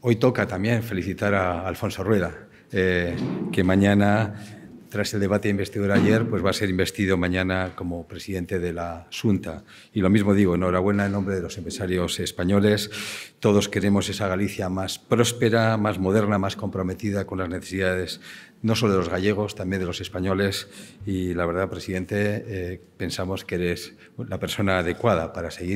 hoy toca también felicitar a Alfonso Rueda, eh, que mañana, tras el debate de investidura ayer, pues va a ser investido mañana como presidente de la Junta. Y lo mismo digo, enhorabuena en nombre de los empresarios españoles. Todos queremos esa Galicia más próspera, más moderna, más comprometida con las necesidades no solo de los gallegos, también de los españoles. Y la verdad, presidente, eh, pensamos que eres la persona adecuada para seguir